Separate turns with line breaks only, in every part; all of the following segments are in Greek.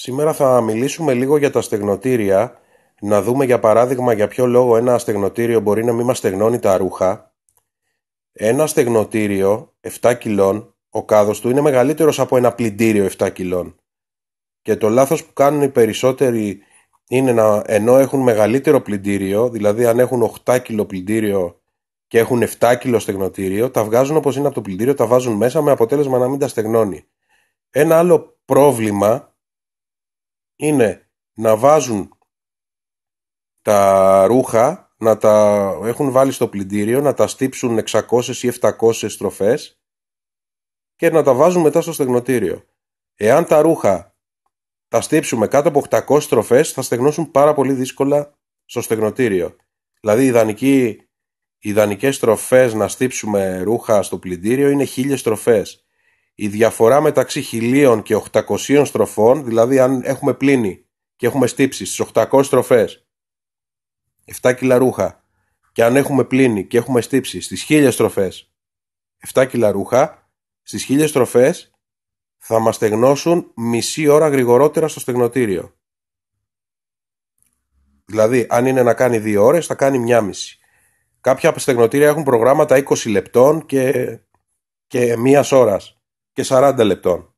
Σήμερα θα μιλήσουμε λίγο για τα στεγνοτήρια, να δούμε για παράδειγμα για ποιο λόγο ένα στεγνοτήριο μπορεί να μην μας στεγνώνει τα ρούχα. Ένα στεγνοτήριο 7 κιλών, ο κάδος του είναι μεγαλύτερος από ένα πλυντήριο 7 κιλών. Και το λάθος που κάνουν οι περισσότεροι είναι να ενώ έχουν μεγαλύτερο πλυντήριο, δηλαδή αν έχουν 8 κιλο πλυντήριο και έχουν 7 κιλο στεγνοτήριο, τα βγάζουν όπως είναι από το πλυντήριο, τα βάζουν μέσα με αποτέλεσμα να μην τα στεγνώνει. Ένα άλλο πρόβλημα είναι να βάζουν τα ρούχα, να τα έχουν βάλει στο πλυντήριο, να τα στύψουν 600 ή 700 στροφές και να τα βάζουν μετά στο στεγνοτήριο. Εάν τα ρούχα τα στύψουμε κάτω από 800 στροφές θα στεγνώσουν πάρα πολύ δύσκολα στο στεγνοτήριο. Δηλαδή οι ιδανικές στροφές να στύψουμε ρούχα στο πλυντήριο είναι 1000 στροφές η διαφορά μεταξύ 1000 και 800 στροφών, δηλαδή αν έχουμε πλύνει και έχουμε στύψει στις 800 στροφές 7 κιλά ρούχα και αν έχουμε πλύνει και έχουμε στύψει στις 1000 στροφές 7 κιλά ρούχα, στις 1000 στροφές θα μας στεγνώσουν μισή ώρα γρηγορότερα στο στεγνοτήριο. Δηλαδή, αν είναι να κάνει 2 ώρες, θα κάνει μία μισή. Κάποια στεγνοτήρια έχουν προγράμματα 20 λεπτών και, και μίας ώρας και 40 λεπτών.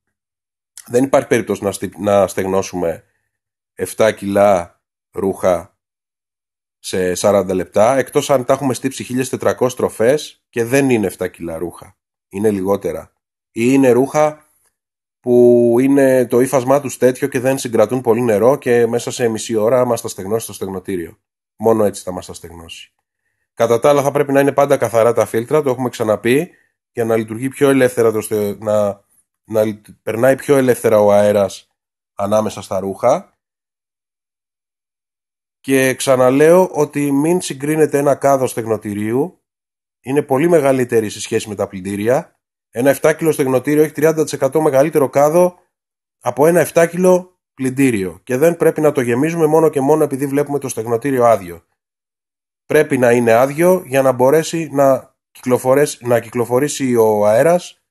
Δεν υπάρχει περίπτωση να, να στεγνώσουμε 7 κιλά ρούχα σε 40 λεπτά, εκτός αν τα έχουμε στύψει 1400 τροφές και δεν είναι 7 κιλά ρούχα. Είναι λιγότερα. Ή είναι ρούχα που είναι το ύφασμά τους τέτοιο και δεν συγκρατούν πολύ νερό και μέσα σε μισή ώρα μας τα στεγνώσει στο στεγνοτήριο. Μόνο έτσι θα μας τα στεγνώσει. Κατά τα άλλα θα πρέπει να είναι πάντα καθαρά τα φίλτρα, το έχουμε ξαναπεί για να λειτουργεί πιο ελεύθερα, το να, να περνάει πιο ελεύθερα ο αέρας ανάμεσα στα ρούχα. Και ξαναλέω ότι μην συγκρίνεται ένα κάδο στεγνοτηρίου. Είναι πολύ μεγαλύτερη σε σχέση με τα πλυντήρια. Ένα 7 κιλο στεγνοτήριο έχει 30% μεγαλύτερο κάδο από ένα 7 κιλο πλυντήριο. Και δεν πρέπει να το γεμίζουμε μόνο και μόνο επειδή βλέπουμε το στεγνοτήριο άδειο. Πρέπει να είναι άδειο για να μπορέσει να να κυκλοφορήσει ο αέρας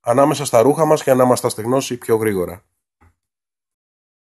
ανάμεσα στα ρούχα μας και να μας τα στεγνώσει πιο γρήγορα.